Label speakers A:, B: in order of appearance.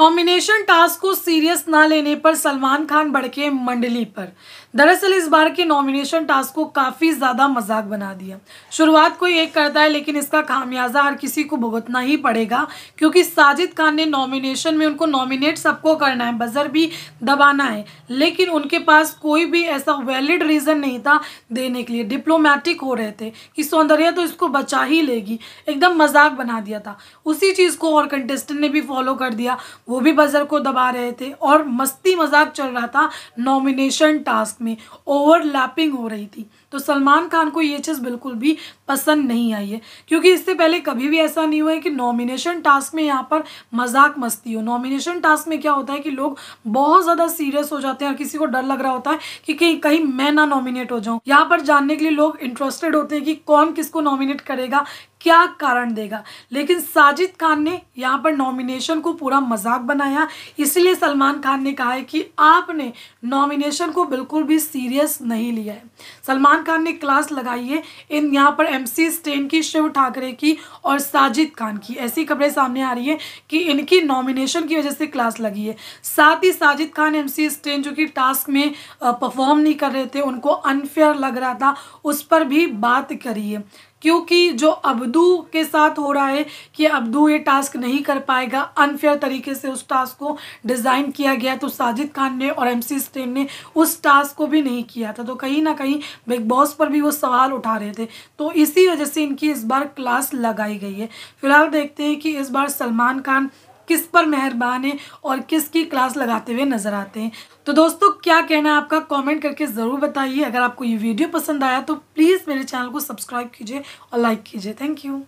A: nomination task को serious ना लेने पर सलमान खान भड़के मंडली पर दरअसल इस बार के नॉमिनेशन टास्क को काफ़ी ज़्यादा मजाक बना दिया शुरुआत कोई एक करता है लेकिन इसका खामियाजा हर किसी को भुगतना ही पड़ेगा क्योंकि साजिद खान ने नॉमिनेशन में उनको नॉमिनेट सबको करना है बजर भी दबाना है लेकिन उनके पास कोई भी ऐसा वैलिड रीज़न नहीं था देने के लिए डिप्लोमेटिक हो रहे थे कि सौंदर्य तो इसको बचा ही लेगी एकदम मजाक बना दिया था उसी चीज़ को और कंटेस्टेंट ने भी फॉलो कर दिया वो भी बजर को दबा रहे थे और मस्ती मजाक चल रहा था नॉमिनेशन टास्क में ओवरलैपिंग हो रही थी तो सलमान खान को ये चीज़ बिल्कुल भी पसंद नहीं आई है क्योंकि इससे पहले कभी भी ऐसा नहीं हुआ है कि नॉमिनेशन टास्क में यहाँ पर मजाक मस्ती हो नॉमिनेशन टास्क में क्या होता है कि लोग बहुत ज़्यादा सीरियस हो जाते हैं और किसी को डर लग रहा होता है कि कहीं कहीं मैं ना नॉमिनेट हो जाऊँ यहाँ पर जानने के लिए लोग इंटरेस्टेड होते हैं कि कौन किसको नॉमिनेट करेगा क्या कारण देगा लेकिन साजिद खान ने यहाँ पर नॉमिनेशन को पूरा मजाक मजाक बनाया इसलिए सलमान खान ने कहा है कि आपने नॉमिनेशन को बिल्कुल भी सीरियस नहीं लिया है सलमान खान ने क्लास लगाई है इन यहाँ पर एम सी स्टेन की शिव ठाकरे की और साजिद खान की ऐसी खबरें सामने आ रही है कि इनकी नॉमिनेशन की वजह से क्लास लगी है साथ ही Sajid Khan M C Stan जो कि टास्क में परफॉर्म नहीं कर रहे थे उनको अनफेयर लग रहा था उस पर भी बात करी है क्योंकि जो अब्दू के साथ हो रहा है कि अब्दू ये टास्क नहीं कर पाएगा अनफेयर तरीके से उस टास्क को डिज़ाइन किया गया तो साजिद खान ने और एम सी स्टेन ने उस टास्क को भी नहीं किया था तो कहीं ना कहीं बिग बॉस पर भी वो सवाल उठा रहे थे तो इसी वजह से इनकी इस बार क्लास लगाई गई है फिलहाल देखते हैं कि इस बार सलमान खान किस पर मेहरबान है और किसकी क्लास लगाते हुए नज़र आते हैं तो दोस्तों क्या कहना है आपका कमेंट करके ज़रूर बताइए अगर आपको ये वीडियो पसंद आया तो प्लीज़ मेरे चैनल को सब्सक्राइब कीजिए और लाइक कीजिए थैंक यू